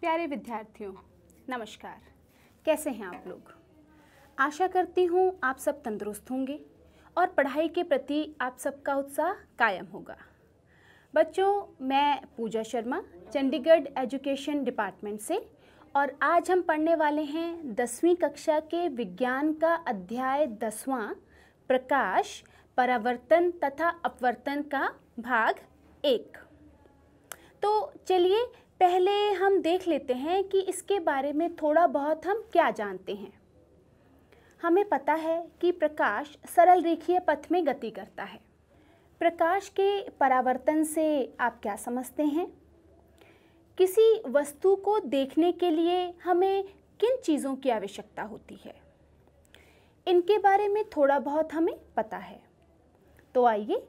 प्यारे विद्यार्थियों नमस्कार कैसे हैं आप लोग आशा करती हूँ आप सब तंदुरुस्त होंगे और पढ़ाई के प्रति आप सबका उत्साह कायम होगा बच्चों मैं पूजा शर्मा चंडीगढ़ एजुकेशन डिपार्टमेंट से और आज हम पढ़ने वाले हैं दसवीं कक्षा के विज्ञान का अध्याय दसवां प्रकाश परावर्तन तथा अपवर्तन का भाग एक तो चलिए पहले हम देख लेते हैं कि इसके बारे में थोड़ा बहुत हम क्या जानते हैं हमें पता है कि प्रकाश सरल रेखीय पथ में गति करता है प्रकाश के परावर्तन से आप क्या समझते हैं किसी वस्तु को देखने के लिए हमें किन चीज़ों की आवश्यकता होती है इनके बारे में थोड़ा बहुत हमें पता है तो आइए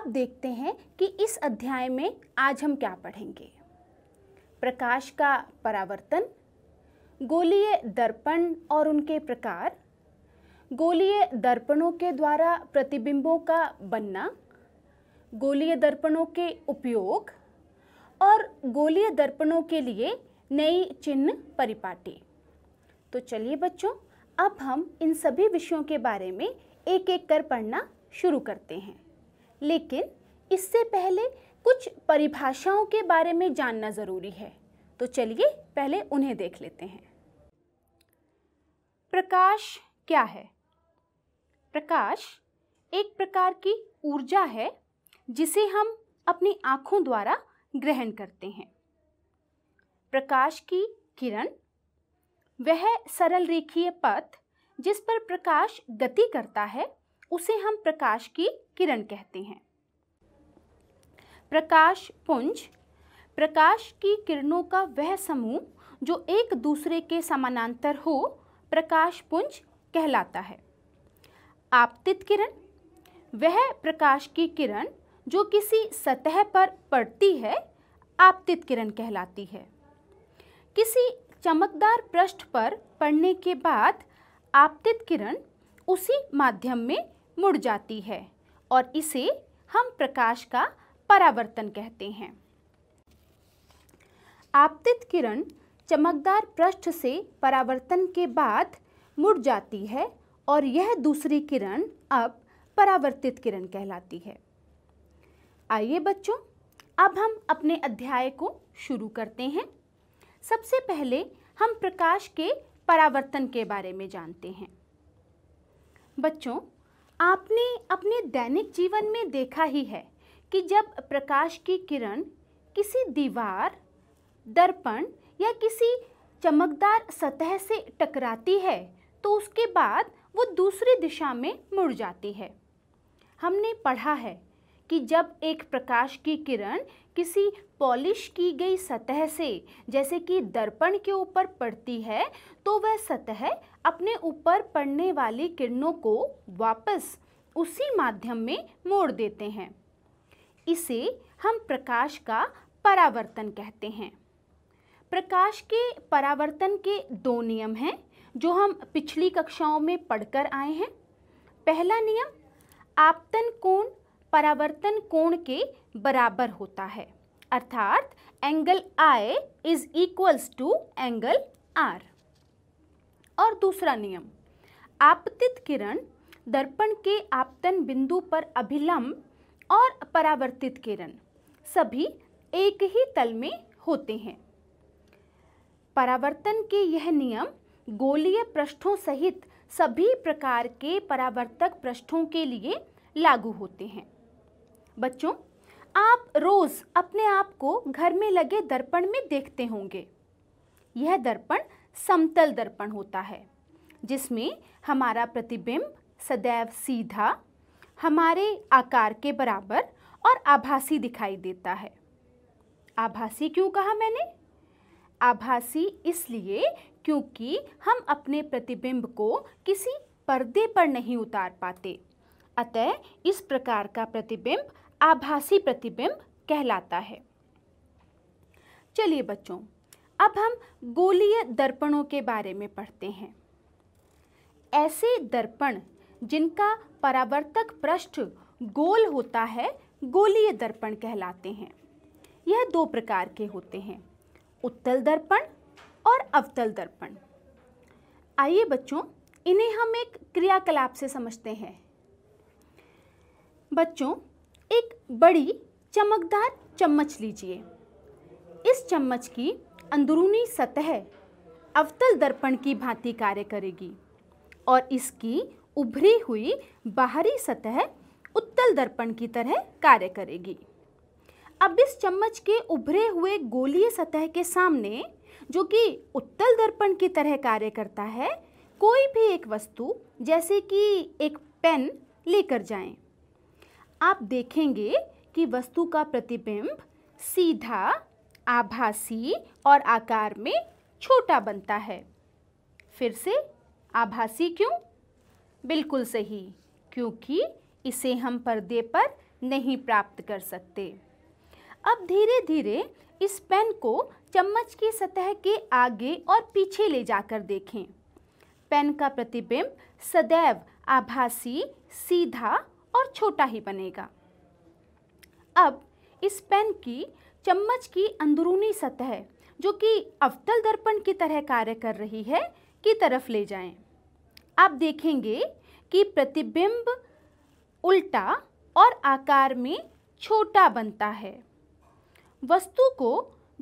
अब देखते हैं कि इस अध्याय में आज हम क्या पढ़ेंगे प्रकाश का परावर्तन गोलीय दर्पण और उनके प्रकार गोलीय दर्पणों के द्वारा प्रतिबिंबों का बनना गोलीय दर्पणों के उपयोग और गोलीय दर्पणों के लिए नई चिन्ह परिपाटी तो चलिए बच्चों अब हम इन सभी विषयों के बारे में एक एक कर पढ़ना शुरू करते हैं लेकिन इससे पहले कुछ परिभाषाओं के बारे में जानना ज़रूरी है तो चलिए पहले उन्हें देख लेते हैं प्रकाश क्या है प्रकाश एक प्रकार की ऊर्जा है जिसे हम अपनी आँखों द्वारा ग्रहण करते हैं प्रकाश की किरण वह सरल रेखीय पथ जिस पर प्रकाश गति करता है उसे हम प्रकाश की किरण कहते हैं प्रकाश पुंज प्रकाश की किरणों का वह समूह जो एक दूसरे के समानांतर हो प्रकाश पुंज कहलाता है आपतित किरण वह प्रकाश की किरण जो किसी सतह पर पड़ती है आपतित किरण कहलाती है किसी चमकदार पृष्ठ पर पड़ने के बाद आपतित किरण उसी माध्यम में मुड़ जाती है और इसे हम प्रकाश का परावर्तन कहते हैं आपतित किरण चमकदार पृष्ठ से परावर्तन के बाद मुड़ जाती है और यह दूसरी किरण अब परावर्तित किरण कहलाती है आइए बच्चों अब हम अपने अध्याय को शुरू करते हैं सबसे पहले हम प्रकाश के परावर्तन के बारे में जानते हैं बच्चों आपने अपने दैनिक जीवन में देखा ही है कि जब प्रकाश की किरण किसी दीवार दर्पण या किसी चमकदार सतह से टकराती है तो उसके बाद वो दूसरी दिशा में मुड़ जाती है हमने पढ़ा है कि जब एक प्रकाश की किरण किसी पॉलिश की गई सतह से जैसे कि दर्पण के ऊपर पड़ती है तो वह सतह अपने ऊपर पड़ने वाली किरणों को वापस उसी माध्यम में मोड़ देते हैं इसे हम प्रकाश का परावर्तन कहते हैं प्रकाश के परावर्तन के दो नियम हैं जो हम पिछली कक्षाओं में पढ़कर आए हैं पहला नियम आपतन कोण परावर्तन कोण के बराबर होता है अर्थात angle I is equals to angle R और दूसरा नियम आपतित किरण दर्पण के आपतन बिंदु पर अभिलंब और परावर्तित किरण सभी एक ही तल में होते हैं परावर्तन के यह नियम गोलीय पृष्ठों सहित सभी प्रकार के परावर्तक पृष्ठों के लिए लागू होते हैं बच्चों आप रोज़ अपने आप को घर में लगे दर्पण में देखते होंगे यह दर्पण समतल दर्पण होता है जिसमें हमारा प्रतिबिंब सदैव सीधा हमारे आकार के बराबर और आभासी दिखाई देता है आभासी क्यों कहा मैंने आभासी इसलिए क्योंकि हम अपने प्रतिबिंब को किसी पर्दे पर नहीं उतार पाते अतः इस प्रकार का प्रतिबिंब आभासी प्रतिबिंब कहलाता है चलिए बच्चों अब हम गोलीय दर्पणों के बारे में पढ़ते हैं ऐसे दर्पण जिनका परावर्तक पृष्ठ गोल होता है गोलीय दर्पण कहलाते हैं यह दो प्रकार के होते हैं उत्तल दर्पण और अवतल दर्पण आइए बच्चों इन्हें हम एक क्रियाकलाप से समझते हैं बच्चों एक बड़ी चमकदार चम्मच लीजिए इस चम्मच की अंदरूनी सतह अवतल दर्पण की भांति कार्य करेगी और इसकी उभरी हुई बाहरी सतह उत्तल दर्पण की तरह कार्य करेगी अब इस चम्मच के उभरे हुए गोलीय सतह के सामने जो कि उत्तल दर्पण की तरह कार्य करता है कोई भी एक वस्तु जैसे कि एक पेन लेकर जाएं। आप देखेंगे कि वस्तु का प्रतिबिंब सीधा आभासी और आकार में छोटा बनता है फिर से आभासी क्यों बिल्कुल सही क्योंकि इसे हम पर्दे पर नहीं प्राप्त कर सकते अब धीरे धीरे इस पेन को चम्मच की सतह के आगे और पीछे ले जाकर देखें पेन का प्रतिबिंब सदैव आभासी सीधा और छोटा ही बनेगा अब इस पेन की चम्मच की अंदरूनी सतह जो कि अवतल दर्पण की तरह कार्य कर रही है की तरफ ले जाएं। आप देखेंगे कि प्रतिबिंब उल्टा और आकार में छोटा बनता है वस्तु को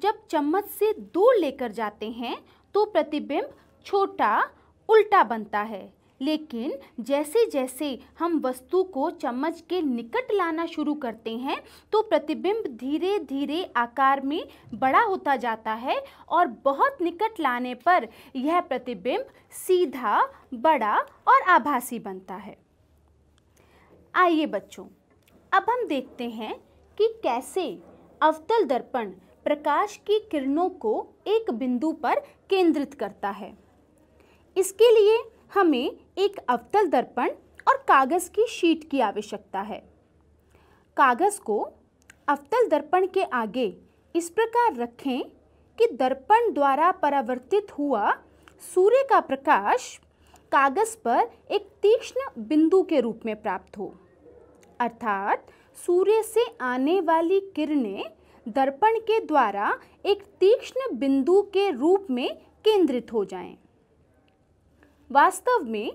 जब चम्मच से दूर लेकर जाते हैं तो प्रतिबिंब छोटा उल्टा बनता है लेकिन जैसे जैसे हम वस्तु को चम्मच के निकट लाना शुरू करते हैं तो प्रतिबिंब धीरे धीरे आकार में बड़ा होता जाता है और बहुत निकट लाने पर यह प्रतिबिंब सीधा बड़ा और आभासी बनता है आइए बच्चों अब हम देखते हैं कि कैसे अवतल दर्पण प्रकाश की किरणों को एक बिंदु पर केंद्रित करता है इसके लिए हमें एक अवतल दर्पण और कागज़ की शीट की आवश्यकता है कागज़ को अवतल दर्पण के आगे इस प्रकार रखें कि दर्पण द्वारा परावर्तित हुआ सूर्य का प्रकाश कागज़ पर एक तीक्ष्ण बिंदु के रूप में प्राप्त हो अर्थात सूर्य से आने वाली किरणें दर्पण के द्वारा एक तीक्ष्ण बिंदु के रूप में केंद्रित हो जाएं। वास्तव में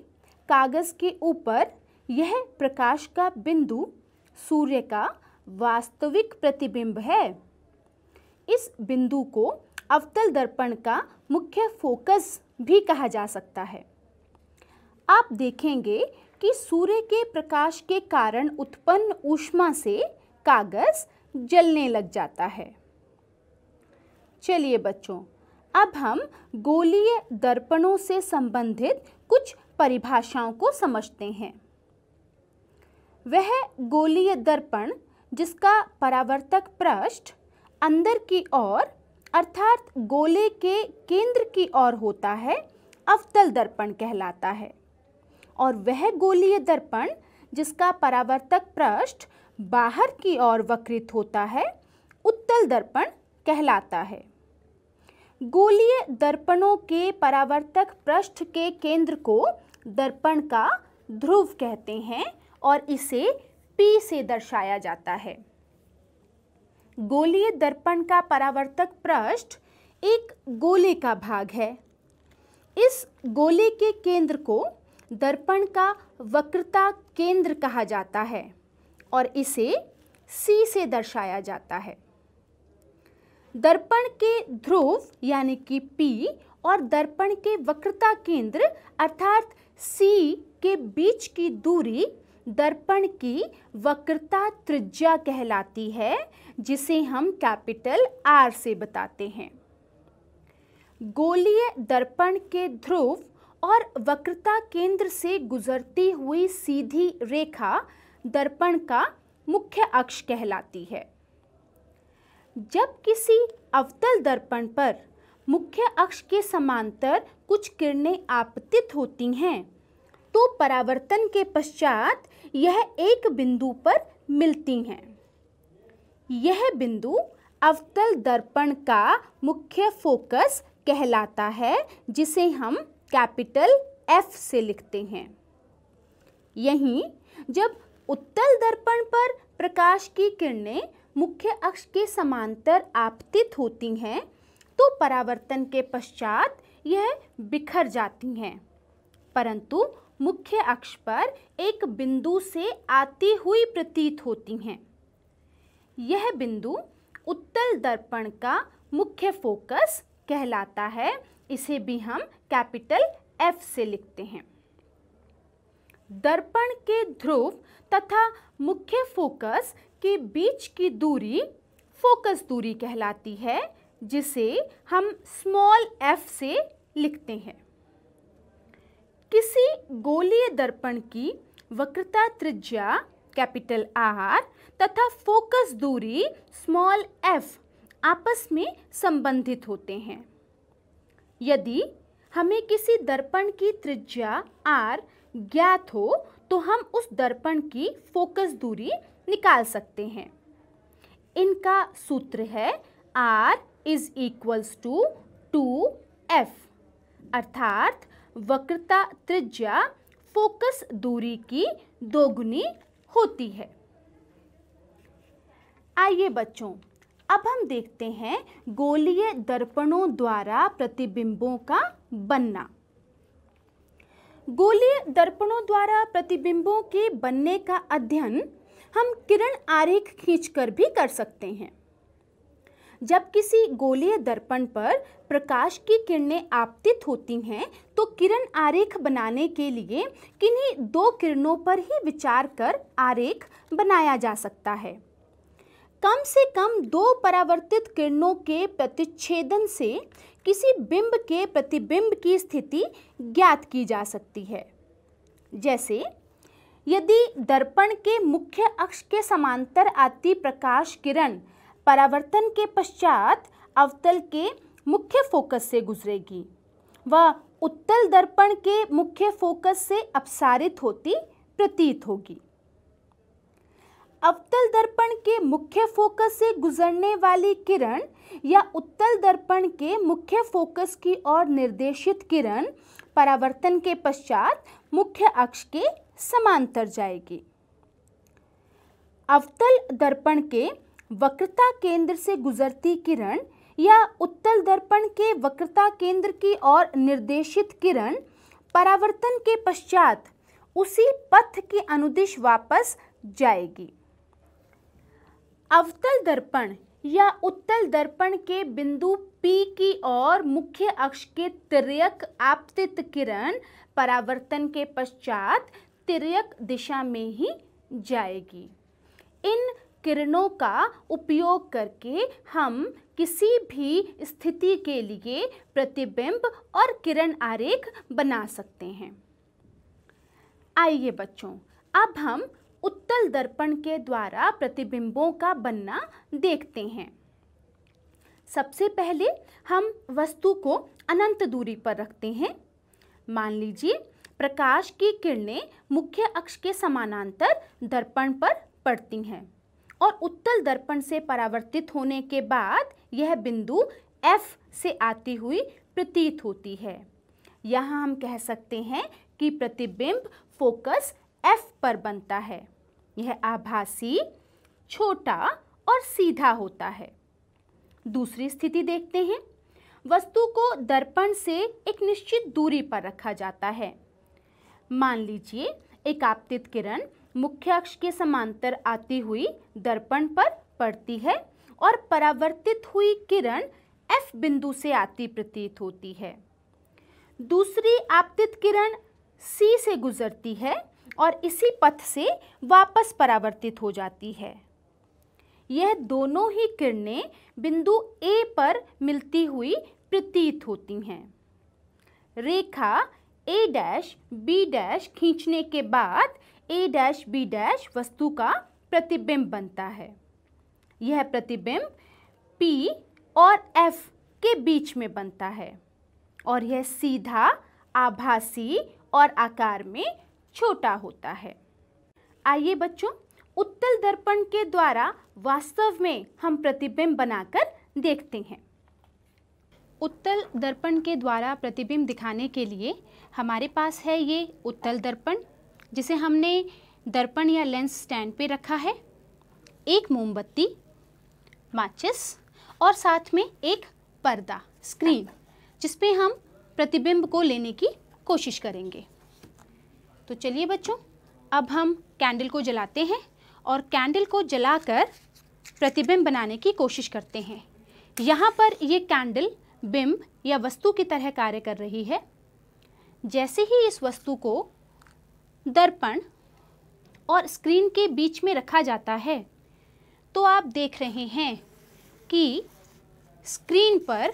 कागज़ के ऊपर यह प्रकाश का बिंदु सूर्य का वास्तविक प्रतिबिंब है इस बिंदु को अवतल दर्पण का मुख्य फोकस भी कहा जा सकता है आप देखेंगे कि सूर्य के प्रकाश के कारण उत्पन्न ऊष्मा से कागज़ जलने लग जाता है चलिए बच्चों अब हम गोलीय दर्पणों से संबंधित कुछ परिभाषाओं को समझते हैं वह गोलीय दर्पण जिसका परावर्तक पृष्ठ अंदर की ओर अर्थात गोले के केंद्र की ओर होता है अवतल दर्पण कहलाता है और वह गोलीय दर्पण जिसका परावर्तक पृष्ठ बाहर की ओर वक्रित होता है उत्तल दर्पण कहलाता है गोलीय दर्पणों के परावर्तक पृष्ठ के केंद्र को दर्पण का ध्रुव कहते हैं और इसे पी से दर्शाया जाता है गोलीय दर्पण का परावर्तक पृष्ठ एक गोले का भाग है इस गोले के केंद्र को दर्पण का वक्रता केंद्र कहा जाता है और इसे सी से दर्शाया जाता है दर्पण के ध्रुव यानी कि पी और दर्पण के वक्रता केंद्र अर्थात सी के बीच की दूरी दर्पण की वक्रता त्रिज्या कहलाती है जिसे हम कैपिटल आर से बताते हैं गोलीय दर्पण के ध्रुव और वक्रता केंद्र से गुजरती हुई सीधी रेखा दर्पण का मुख्य अक्ष कहलाती है जब किसी अवतल दर्पण पर मुख्य अक्ष के समांतर कुछ किरणें आपतित होती हैं तो परावर्तन के पश्चात यह एक बिंदु पर मिलती हैं यह बिंदु अवतल दर्पण का मुख्य फोकस कहलाता है जिसे हम कैपिटल एफ से लिखते हैं यहीं जब उत्तल दर्पण पर प्रकाश की किरणें मुख्य अक्ष के समांतर आपतित होती हैं तो परावर्तन के पश्चात यह बिखर जाती हैं परंतु मुख्य अक्ष पर एक बिंदु से आती हुई प्रतीत होती हैं यह बिंदु उत्तल दर्पण का मुख्य फोकस कहलाता है इसे भी हम कैपिटल एफ से लिखते हैं दर्पण के ध्रुव तथा मुख्य फोकस के बीच की दूरी फोकस दूरी कहलाती है जिसे हम स्मॉल एफ से लिखते हैं किसी गोलीय दर्पण की वक्रता त्रिज्या कैपिटल आर तथा फोकस दूरी स्मॉल एफ आपस में संबंधित होते हैं यदि हमें किसी दर्पण की त्रिज्या आर ज्ञात हो तो हम उस दर्पण की फोकस दूरी निकाल सकते हैं इनका सूत्र है R is equals to two F अर्थात वक्रता त्रिज्या फोकस दूरी की दोगुनी होती है आइए बच्चों अब हम देखते हैं गोलीय दर्पणों द्वारा प्रतिबिंबों का बनना गोलीय दर्पणों द्वारा प्रतिबिंबों के बनने का अध्ययन हम किरण आरेख खींचकर भी कर सकते हैं जब किसी गोलीय दर्पण पर प्रकाश की किरणें आपतित होती हैं तो किरण आरेख बनाने के लिए किन्हीं दो किरणों पर ही विचार कर आरेख बनाया जा सकता है कम से कम दो परावर्तित किरणों के प्रतिच्छेदन से किसी बिंब के प्रतिबिंब की स्थिति ज्ञात की जा सकती है जैसे यदि दर्पण के मुख्य अक्ष के समांतर आती प्रकाश किरण परावर्तन के पश्चात अवतल के मुख्य फोकस से गुजरेगी व उत्तल दर्पण के मुख्य फोकस से अपसारित होती प्रतीत होगी अवतल दर्पण के मुख्य फोकस से गुजरने वाली किरण या उत्तल दर्पण के मुख्य फोकस की ओर निर्देशित किरण परावर्तन के पश्चात मुख्य अक्ष के समांतर जाएगी अवतल दर्पण के वक्रता केंद्र से गुजरती किरण या उत्तल दर्पण के वक्रता केंद्र की ओर निर्देशित किरण परावर्तन के पश्चात उसी पथ के अनुदिश वापस जाएगी अवतल दर्पण या उत्तल दर्पण के बिंदु P की ओर मुख्य अक्ष के तिरक आपतित किरण परावर्तन के पश्चात तिरयक दिशा में ही जाएगी इन किरणों का उपयोग करके हम किसी भी स्थिति के लिए प्रतिबिंब और किरण आरेख बना सकते हैं आइए बच्चों अब हम उत्तल दर्पण के द्वारा प्रतिबिंबों का बनना देखते हैं सबसे पहले हम वस्तु को अनंत दूरी पर रखते हैं मान लीजिए प्रकाश की किरणें मुख्य अक्ष के समानांतर दर्पण पर पड़ती हैं और उत्तल दर्पण से परावर्तित होने के बाद यह बिंदु F से आती हुई प्रतीत होती है यहाँ हम कह सकते हैं कि प्रतिबिंब फोकस F पर बनता है यह आभासी छोटा और सीधा होता है दूसरी स्थिति देखते हैं वस्तु को दर्पण से एक निश्चित दूरी पर रखा जाता है मान लीजिए एक आपतित किरण मुख्य अक्ष के समांतर आती हुई दर्पण पर पड़ती है और परावर्तित हुई किरण एफ बिंदु से आती प्रतीत होती है दूसरी आपतित किरण सी से गुजरती है और इसी पथ से वापस परावर्तित हो जाती है यह दोनों ही किरणें बिंदु ए पर मिलती हुई प्रतीत होती हैं रेखा ए डैश बी डैश खींचने के बाद ए डैश बी डैश वस्तु का प्रतिबिंब बनता है यह प्रतिबिंब पी और एफ के बीच में बनता है और यह सीधा आभासी और आकार में छोटा होता है आइए बच्चों उत्तल दर्पण के द्वारा वास्तव में हम प्रतिबिंब बनाकर देखते हैं उत्तल दर्पण के द्वारा प्रतिबिंब दिखाने के लिए हमारे पास है ये उत्तल दर्पण जिसे हमने दर्पण या लेंस स्टैंड पे रखा है एक मोमबत्ती माचिस और साथ में एक पर्दा स्क्रीन जिसपे हम प्रतिबिंब को लेने की कोशिश करेंगे तो चलिए बच्चों अब हम कैंडल को जलाते हैं और कैंडल को जलाकर प्रतिबिंब बनाने की कोशिश करते हैं यहाँ पर ये कैंडल बिंब या वस्तु की तरह कार्य कर रही है जैसे ही इस वस्तु को दर्पण और स्क्रीन के बीच में रखा जाता है तो आप देख रहे हैं कि स्क्रीन पर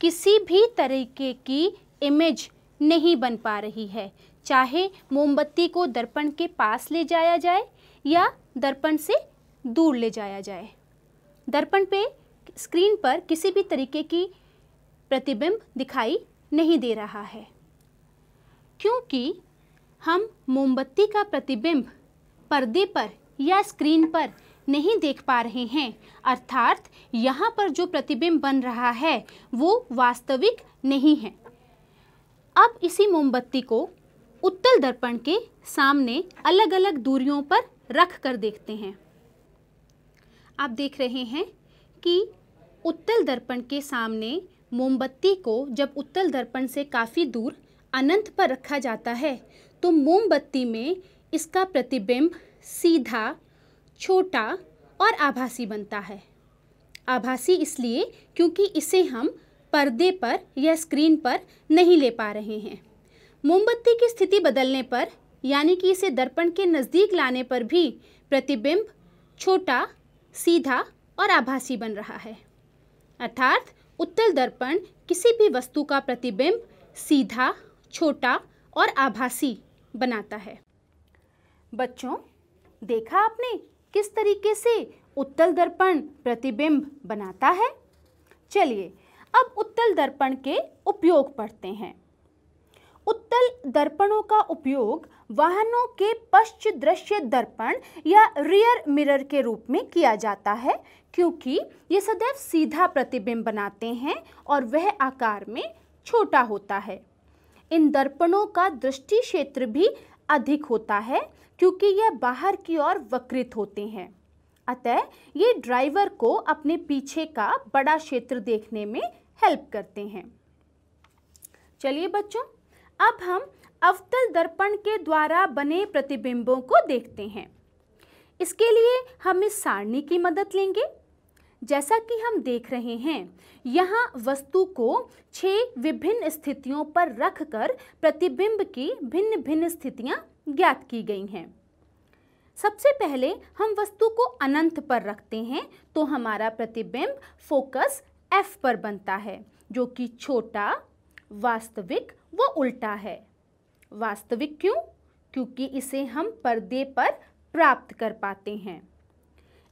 किसी भी तरीके की इमेज नहीं बन पा रही है चाहे मोमबत्ती को दर्पण के पास ले जाया जाए या दर्पण से दूर ले जाया जाए दर्पण पे स्क्रीन पर किसी भी तरीके की प्रतिबिंब दिखाई नहीं दे रहा है क्योंकि हम मोमबत्ती का प्रतिबिंब पर्दे पर या स्क्रीन पर नहीं देख पा रहे हैं अर्थात यहाँ पर जो प्रतिबिंब बन रहा है वो वास्तविक नहीं है अब इसी मोमबत्ती को उत्तल दर्पण के सामने अलग अलग दूरियों पर रख कर देखते हैं आप देख रहे हैं कि उत्तल दर्पण के सामने मोमबत्ती को जब उत्तल दर्पण से काफ़ी दूर अनंत पर रखा जाता है तो मोमबत्ती में इसका प्रतिबिंब सीधा छोटा और आभासी बनता है आभासी इसलिए क्योंकि इसे हम पर्दे पर या स्क्रीन पर नहीं ले पा रहे हैं मोमबत्ती की स्थिति बदलने पर यानी कि इसे दर्पण के नज़दीक लाने पर भी प्रतिबिंब छोटा सीधा और आभासी बन रहा है अर्थात उत्तल दर्पण किसी भी वस्तु का प्रतिबिंब सीधा छोटा और आभासी बनाता है बच्चों देखा आपने किस तरीके से उत्तल दर्पण प्रतिबिंब बनाता है चलिए अब उत्तल दर्पण के उपयोग पढ़ते हैं उत्तल दर्पणों का उपयोग वाहनों के पश्च दृश्य दर्पण या रियर मिरर के रूप में किया जाता है क्योंकि ये सदैव सीधा प्रतिबिंब बनाते हैं और वह आकार में छोटा होता है इन दर्पणों का दृष्टि क्षेत्र भी अधिक होता है क्योंकि यह बाहर की ओर वक्रित होते हैं अतः ये ड्राइवर को अपने पीछे का बड़ा क्षेत्र देखने में हेल्प करते हैं चलिए बच्चों अब हम अवतल दर्पण के द्वारा बने प्रतिबिंबों को देखते हैं इसके लिए हम इस सारणी की मदद लेंगे जैसा कि हम देख रहे हैं यहाँ वस्तु को छः विभिन्न स्थितियों पर रखकर प्रतिबिंब की भिन्न भिन्न स्थितियाँ ज्ञात की गई हैं सबसे पहले हम वस्तु को अनंत पर रखते हैं तो हमारा प्रतिबिंब फोकस एफ पर बनता है जो कि छोटा वास्तविक वो उल्टा है वास्तविक क्यों क्योंकि इसे हम पर्दे पर प्राप्त कर पाते हैं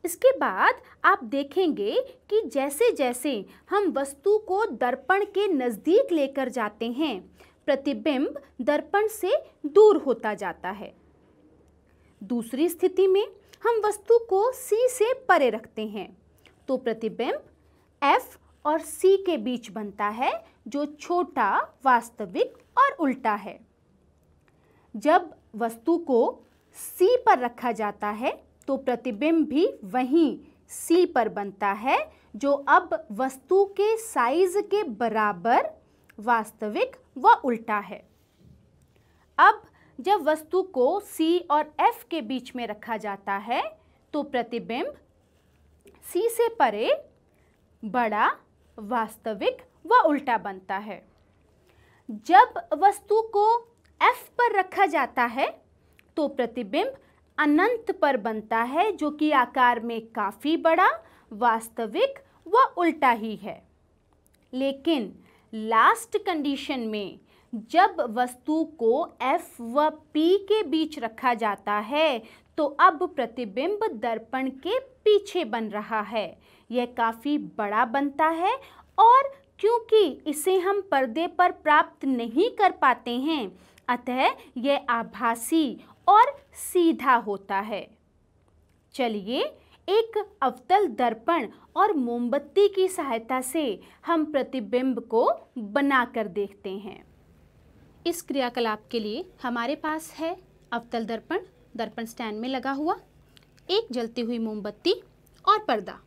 इसके बाद आप देखेंगे कि जैसे जैसे हम वस्तु को दर्पण के नज़दीक लेकर जाते हैं प्रतिबिंब दर्पण से दूर होता जाता है दूसरी स्थिति में हम वस्तु को सी से परे रखते हैं तो प्रतिबिंब एफ और सी के बीच बनता है जो छोटा वास्तविक और उल्टा है जब वस्तु को सी पर रखा जाता है तो प्रतिबिंब भी वहीं सी पर बनता है जो अब वस्तु के साइज के बराबर वास्तविक व उल्टा है अब जब वस्तु को सी और एफ के बीच में रखा जाता है तो प्रतिबिंब सी से परे बड़ा वास्तविक व उल्टा बनता है जब वस्तु को F पर रखा जाता है तो प्रतिबिंब अनंत पर बनता है जो कि आकार में काफ़ी बड़ा वास्तविक व उल्टा ही है लेकिन लास्ट कंडीशन में जब वस्तु को F व P के बीच रखा जाता है तो अब प्रतिबिंब दर्पण के पीछे बन रहा है यह काफ़ी बड़ा बनता है और क्योंकि इसे हम पर्दे पर प्राप्त नहीं कर पाते हैं अतः यह आभासी और सीधा होता है चलिए एक अवतल दर्पण और मोमबत्ती की सहायता से हम प्रतिबिंब को बना कर देखते हैं इस क्रियाकलाप के लिए हमारे पास है अवतल दर्पण दर्पण स्टैंड में लगा हुआ एक जलती हुई मोमबत्ती और पर्दा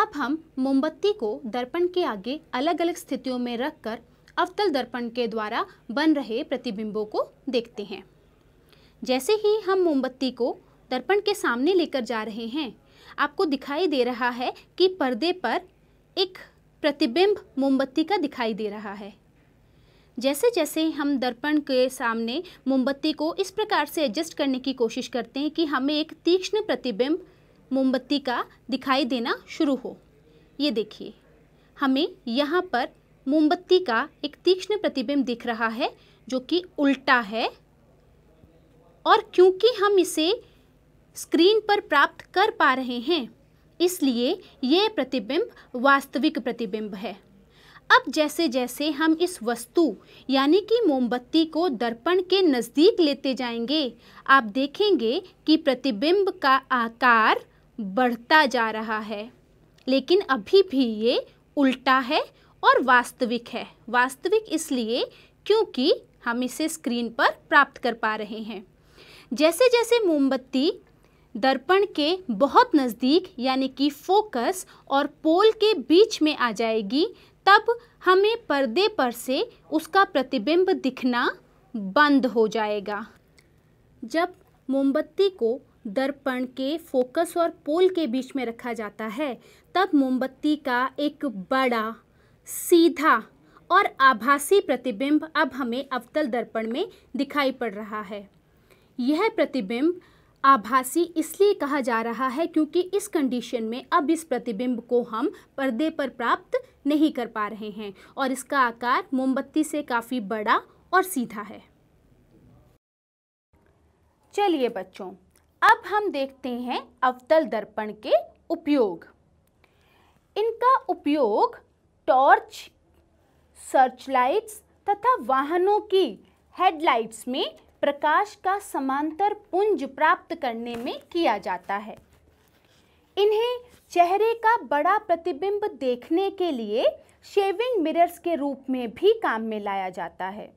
अब हम मोमबत्ती को दर्पण के आगे अलग अलग स्थितियों में रखकर अवतल दर्पण के द्वारा बन रहे प्रतिबिंबों को देखते हैं जैसे ही हम मोमबत्ती को दर्पण के सामने लेकर जा रहे हैं आपको दिखाई दे रहा है कि पर्दे पर एक प्रतिबिंब मोमबत्ती का दिखाई दे रहा है जैसे जैसे हम दर्पण के सामने मोमबत्ती को इस प्रकार से एडजस्ट करने की कोशिश करते हैं कि हमें एक तीक्ष्ण प्रतिबिंब मोमबत्ती का दिखाई देना शुरू हो ये देखिए हमें यहाँ पर मोमबत्ती का एक तीक्ष्ण प्रतिबिंब दिख रहा है जो कि उल्टा है और क्योंकि हम इसे स्क्रीन पर प्राप्त कर पा रहे हैं इसलिए ये प्रतिबिंब वास्तविक प्रतिबिंब है अब जैसे जैसे हम इस वस्तु यानी कि मोमबत्ती को दर्पण के नज़दीक लेते जाएंगे आप देखेंगे कि प्रतिबिंब का आकार बढ़ता जा रहा है लेकिन अभी भी ये उल्टा है और वास्तविक है वास्तविक इसलिए क्योंकि हम इसे स्क्रीन पर प्राप्त कर पा रहे हैं जैसे जैसे मोमबत्ती दर्पण के बहुत नज़दीक यानी कि फोकस और पोल के बीच में आ जाएगी तब हमें पर्दे पर से उसका प्रतिबिंब दिखना बंद हो जाएगा जब मोमबत्ती को दर्पण के फोकस और पोल के बीच में रखा जाता है तब मोमबत्ती का एक बड़ा सीधा और आभासी प्रतिबिंब अब हमें अवतल दर्पण में दिखाई पड़ रहा है यह प्रतिबिंब आभासी इसलिए कहा जा रहा है क्योंकि इस कंडीशन में अब इस प्रतिबिंब को हम पर्दे पर प्राप्त नहीं कर पा रहे हैं और इसका आकार मोमबत्ती से काफ़ी बड़ा और सीधा है चलिए बच्चों अब हम देखते हैं अवतल दर्पण के उपयोग इनका उपयोग टॉर्च सर्चलाइट्स तथा वाहनों की हेडलाइट्स में प्रकाश का समांतर पुंज प्राप्त करने में किया जाता है इन्हें चेहरे का बड़ा प्रतिबिंब देखने के लिए शेविंग मिरर्स के रूप में भी काम में लाया जाता है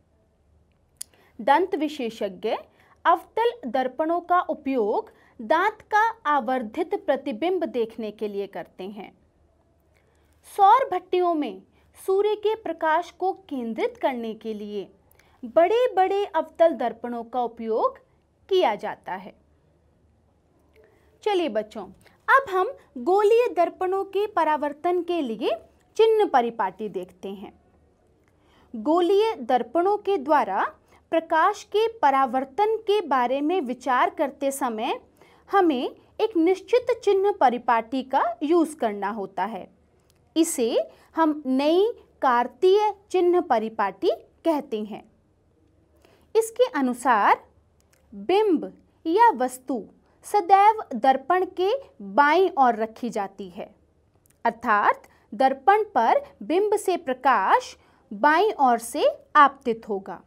दंत विशेषज्ञ अवतल दर्पणों का उपयोग दांत का आवर्धित प्रतिबिंब देखने के लिए करते हैं सौर भट्टियों में सूर्य के प्रकाश को केंद्रित करने के लिए बड़े बड़े अवतल दर्पणों का उपयोग किया जाता है चलिए बच्चों अब हम गोलीय दर्पणों के परावर्तन के लिए चिन्ह परिपाटी देखते हैं गोलीय दर्पणों के द्वारा प्रकाश के परावर्तन के बारे में विचार करते समय हमें एक निश्चित चिन्ह परिपाटी का यूज़ करना होता है इसे हम नई कार्तीय चिन्ह परिपाटी कहते हैं इसके अनुसार बिंब या वस्तु सदैव दर्पण के बाईं ओर रखी जाती है अर्थात दर्पण पर बिंब से प्रकाश बाईं ओर से आपतित होगा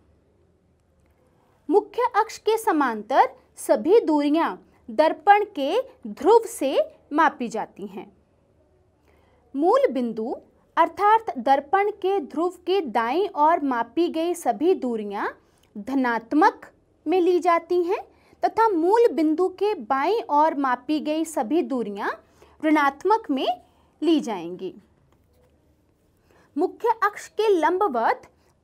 मुख्य अक्ष के समांतर सभी दूरियां दर्पण के ध्रुव से मापी जाती हैं मूल बिंदु अर्थात दर्पण के ध्रुव के दाईं ओर मापी गई सभी दूरियां धनात्मक में ली जाती हैं तथा मूल बिंदु के बाईं ओर मापी गई सभी दूरियां ऋणात्मक में ली जाएंगी मुख्य अक्ष के लंबवत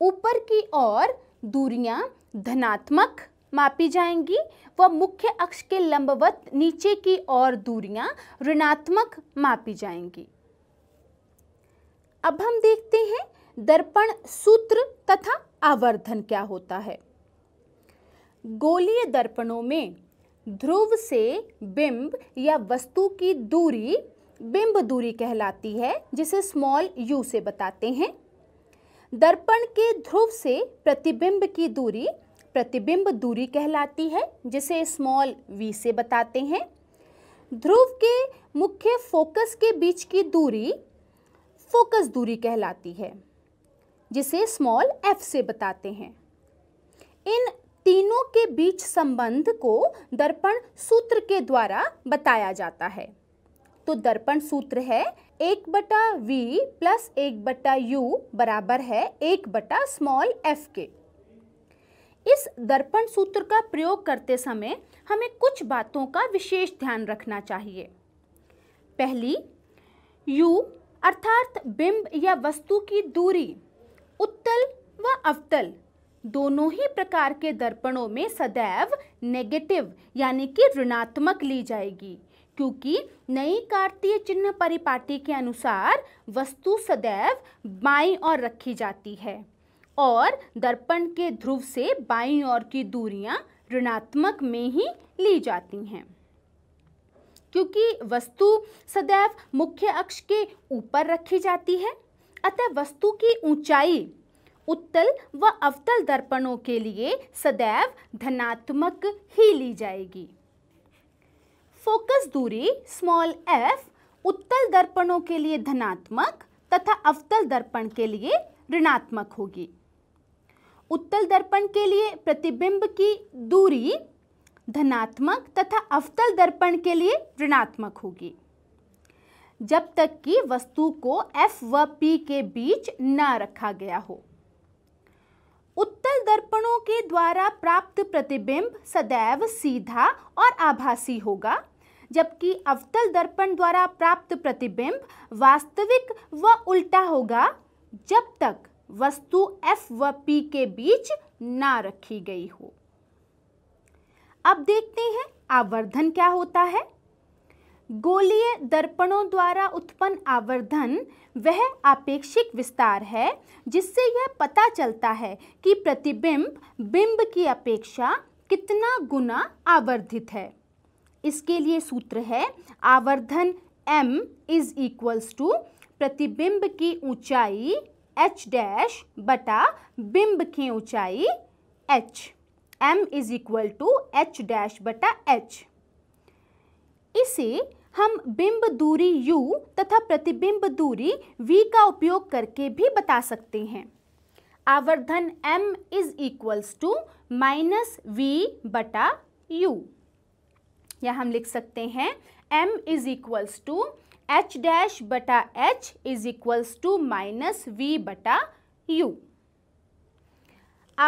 ऊपर की ओर दूरियां धनात्मक मापी जाएंगी व मुख्य अक्ष के लंबवत नीचे की ओर दूरियां ऋणात्मक मापी जाएंगी अब हम देखते हैं दर्पण सूत्र तथा आवर्धन क्या होता है गोलीय दर्पणों में ध्रुव से बिंब या वस्तु की दूरी बिंब दूरी कहलाती है जिसे स्मॉल यू से बताते हैं दर्पण के ध्रुव से प्रतिबिंब की दूरी प्रतिबिंब दूरी कहलाती है जिसे स्मॉल वी से बताते हैं ध्रुव के मुख्य फोकस के बीच की दूरी फोकस दूरी कहलाती है जिसे स्मॉल एफ से बताते हैं इन तीनों के बीच संबंध को दर्पण सूत्र के द्वारा बताया जाता है तो दर्पण सूत्र है एक बटा वी प्लस एक बटा यू बराबर है एक बटा स्मॉल एफ के इस दर्पण सूत्र का प्रयोग करते समय हमें कुछ बातों का विशेष ध्यान रखना चाहिए पहली यू अर्थात बिंब या वस्तु की दूरी उत्तल व अवतल दोनों ही प्रकार के दर्पणों में सदैव नेगेटिव यानी कि ऋणात्मक ली जाएगी क्योंकि नई कार्तीय चिन्ह परिपाटी के अनुसार वस्तु सदैव बाई ओर रखी जाती है और दर्पण के ध्रुव से बाई ओर की दूरियां ऋणात्मक में ही ली जाती हैं क्योंकि वस्तु सदैव मुख्य अक्ष के ऊपर रखी जाती है अतः वस्तु की ऊंचाई उत्तल व अवतल दर्पणों के लिए सदैव धनात्मक ही ली जाएगी फोकस दूरी स्मॉल एफ उत्तल दर्पणों के लिए धनात्मक तथा अवतल दर्पण के लिए ऋणात्मक होगी उत्तल दर्पण के लिए प्रतिबिंब की दूरी धनात्मक तथा अवतल दर्पण के लिए ऋणात्मक होगी जब तक कि वस्तु को F व P के बीच न रखा गया हो उत्तल दर्पणों के द्वारा प्राप्त प्रतिबिंब सदैव सीधा और आभासी होगा जबकि अवतल दर्पण द्वारा प्राप्त प्रतिबिंब वास्तविक व उल्टा होगा जब तक वस्तु F व P के बीच ना रखी गई हो अब देखते हैं आवर्धन क्या होता है गोलीय दर्पणों द्वारा उत्पन्न आवर्धन वह आपेक्षिक विस्तार है जिससे यह पता चलता है कि प्रतिबिंब बिंब की अपेक्षा कितना गुना आवर्धित है इसके लिए सूत्र है आवर्धन एम इज इक्वल्स टू प्रतिबिंब की ऊंचाई एच डैश बटा बिंब की ऊंचाई H M is equal to H dash बटा एच इसे हम बिंब दूरी u तथा प्रतिबिंब दूरी v का उपयोग करके भी बता सकते हैं आवर्धन m is equals to minus V बटा यू या हम लिख सकते हैं m is equals to H dash बटा H is equals to minus V बटा यू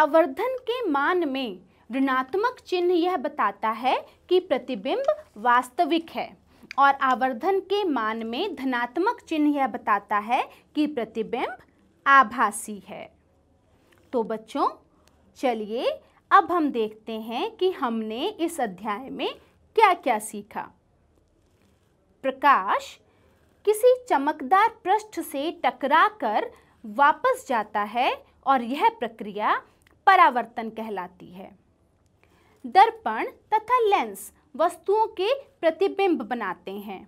आवर्धन के मान में ऋणात्मक चिन्ह यह बताता है कि प्रतिबिंब वास्तविक है और आवर्धन के मान में धनात्मक चिन्ह यह बताता है कि प्रतिबिंब आभासी है तो बच्चों चलिए अब हम देखते हैं कि हमने इस अध्याय में क्या क्या सीखा प्रकाश किसी चमकदार पृष्ठ से टकराकर वापस जाता है और यह प्रक्रिया परावर्तन कहलाती है दर्पण तथा लेंस वस्तुओं के प्रतिबिंब बनाते हैं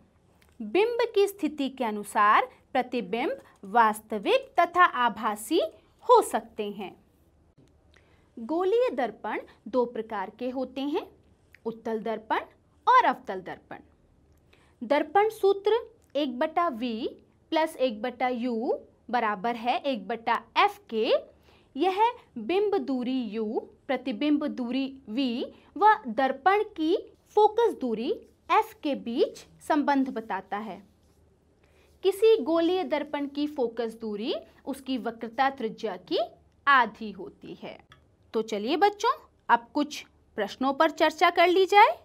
बिंब की स्थिति के अनुसार प्रतिबिंब वास्तविक तथा आभासी हो सकते हैं गोलीय दर्पण दो प्रकार के होते हैं उत्तल दर्पण और अवतल दर्पण दर्पण सूत्र एक बटा वी प्लस एक बटा यू बराबर है एक बटा एफ के यह बिंब दूरी u प्रतिबिंब दूरी v व दर्पण की फोकस दूरी f के बीच संबंध बताता है किसी गोलीय दर्पण की फोकस दूरी उसकी वक्रता त्रिज्या की आधी होती है तो चलिए बच्चों अब कुछ प्रश्नों पर चर्चा कर ली जाए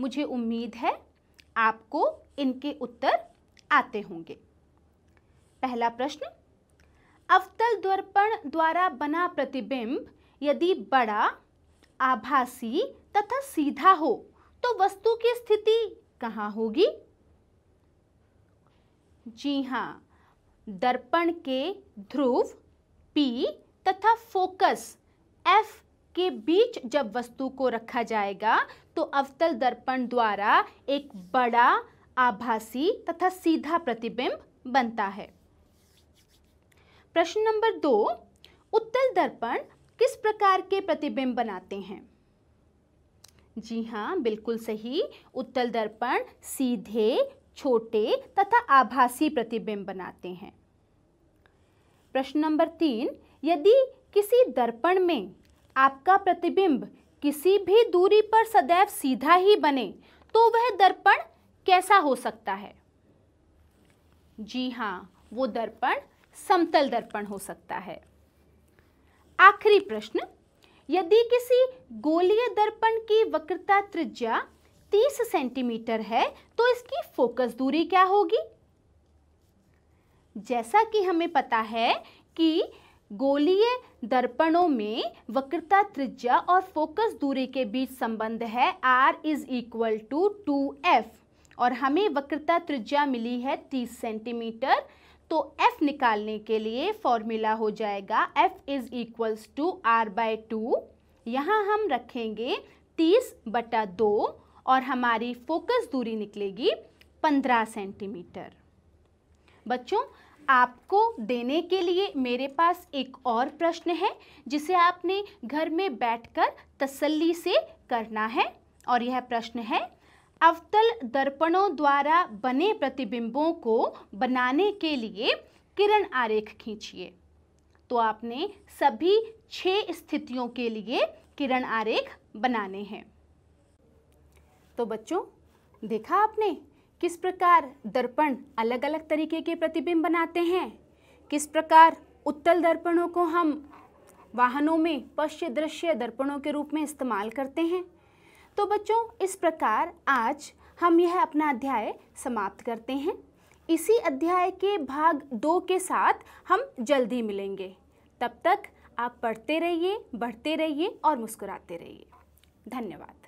मुझे उम्मीद है आपको इनके उत्तर आते होंगे पहला प्रश्न अवतल दर्पण द्वारा बना प्रतिबिंब यदि बड़ा आभासी तथा सीधा हो तो वस्तु की स्थिति कहाँ होगी जी हाँ दर्पण के ध्रुव P तथा फोकस F के बीच जब वस्तु को रखा जाएगा तो अवतल दर्पण द्वारा एक बड़ा आभासी तथा सीधा प्रतिबिंब बनता है प्रश्न नंबर दो उत्तल दर्पण किस प्रकार के प्रतिबिंब बनाते हैं जी हाँ बिल्कुल सही उत्तल दर्पण सीधे छोटे तथा आभासी प्रतिबिंब बनाते हैं प्रश्न नंबर तीन यदि किसी दर्पण में आपका प्रतिबिंब किसी भी दूरी पर सदैव सीधा ही बने तो वह दर्पण कैसा हो सकता है जी हाँ वो दर्पण समतल दर्पण हो सकता है आखिरी प्रश्न यदि किसी गोलीय दर्पण की वक्रता त्रिज्या 30 सेंटीमीटर है तो इसकी फोकस दूरी क्या होगी जैसा कि हमें पता है कि गोलीय दर्पणों में वक्रता त्रिज्या और फोकस दूरी के बीच संबंध है r is equal to two F और हमें वक्रता त्रिज्या मिली है 30 सेंटीमीटर तो f निकालने के लिए फॉर्मूला हो जाएगा f is equals to R by two यहाँ हम रखेंगे 30 बटा दो और हमारी फोकस दूरी निकलेगी 15 सेंटीमीटर बच्चों आपको देने के लिए मेरे पास एक और प्रश्न है जिसे आपने घर में बैठकर तसल्ली से करना है और यह प्रश्न है अवतल दर्पणों द्वारा बने प्रतिबिंबों को बनाने के लिए किरण आरेख खींचिए तो आपने सभी छह स्थितियों के लिए किरण आरेख बनाने हैं तो बच्चों देखा आपने किस प्रकार दर्पण अलग अलग तरीके के प्रतिबिंब बनाते हैं किस प्रकार उत्तल दर्पणों को हम वाहनों में पश्च्य दृश्य दर्पणों के रूप में इस्तेमाल करते हैं तो बच्चों इस प्रकार आज हम यह अपना अध्याय समाप्त करते हैं इसी अध्याय के भाग दो के साथ हम जल्दी मिलेंगे तब तक आप पढ़ते रहिए बढ़ते रहिए और मुस्कुराते रहिए धन्यवाद